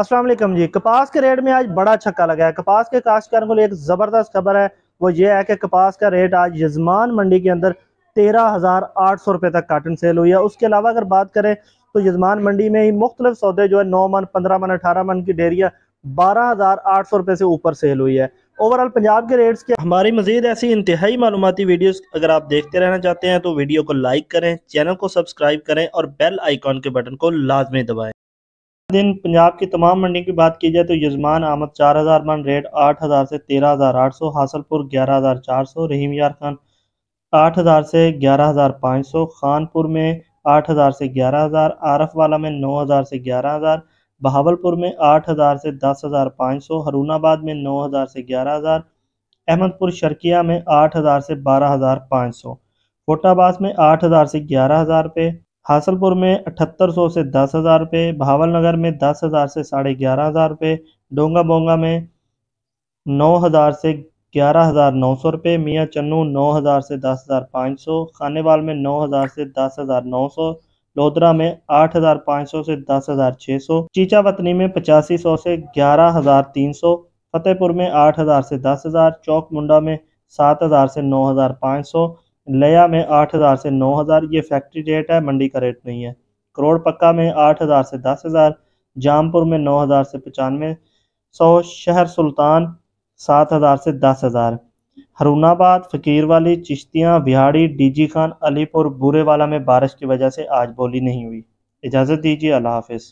असलम जी कपास के रेट में आज बड़ा छक्का लगा है कपास के काश्तकारों को लिए एक ज़बरदस्त खबर है वो ये है कि कपास का रेट आज यजमान मंडी के अंदर तेरह हज़ार आठ सौ रुपए तक काटन सेल हुई है उसके अलावा अगर बात करें तो यजमान मंडी में ही मुख्तलिफ सौदे जो है नौ मन पंद्रह मन अठारह मन की डेरिया बारह हज़ार आठ सौ रुपये से ऊपर सेल हुई है ओवरऑल पंजाब के रेट्स के हमारी मजीद ऐसी इंतहाई मालूमती वीडियोस अगर आप देखते रहना चाहते हैं तो वीडियो को लाइक करें चैनल को सब्सक्राइब करें और बेल आइकॉन के बटन को लाजमी दबाएं दिन पंजाब की तमाम मंडी की बात की जाए तो यजमान आमद चार हज़ार मन रेट आठ हज़ार से तेरह हज़ार आठ सौ हासलपुर ग्यारह हज़ार चार सौ रहीम यार खान आठ हज़ार से ग्यारह हज़ार पाँच सौ खानपुर में आठ हज़ार से ग्यारह हज़ार आरफ वाला में नौ हज़ार से ग्यारह हज़ार बहावलपुर में आठ हज़ार से दस हज़ार पाँच सौ हरूनाबाद में नौ हज़ार से ग्यारह हज़ार अहमदपुर शर्किया में आठ हज़ार से बारह हज़ार पाँच सौ कोटाबास में आठ हज़ार से ग्यारह हज़ार पे हासलपुर में अठहत्तर सौ से दस हज़ार रुपये भावलनगर में दस हज़ार से साढ़े ग्यारह हज़ार रुपये डोंगा बोंगा में नौ हज़ार से ग्यारह हज़ार नौ सौ रुपये मियाँ चन्नू नौ हज़ार से दस हज़ार पाँच सौ खानेवाल में नौ हज़ार से दस हज़ार नौ सौ लोधरा में आठ हज़ार पाँच सौ से दस हज़ार छः सौ चीचावतनी में पचासी सौ से ग्यारह हज़ार तीन सौ फतेहपुर में आठ हज़ार से दस हज़ार चौक मुंडा में सात हज़ार से नौ हज़ार पाँच सौ लया में आठ हज़ार से नौ हज़ार ये फैक्ट्री रेट है मंडी का रेट नहीं है करोड़ पक्का में आठ हज़ार से दस हज़ार जामपुर में नौ हज़ार से पचानवे सौ शहर सुल्तान सात हज़ार से दस हज़ार हरूनाबाद फ़कीर वाली चिश्तियाँ बिहाड़ी डीजी खान अलीपुर वाला में बारिश की वजह से आज बोली नहीं हुई इजाज़त दीजिए अल्लाह हाफिज़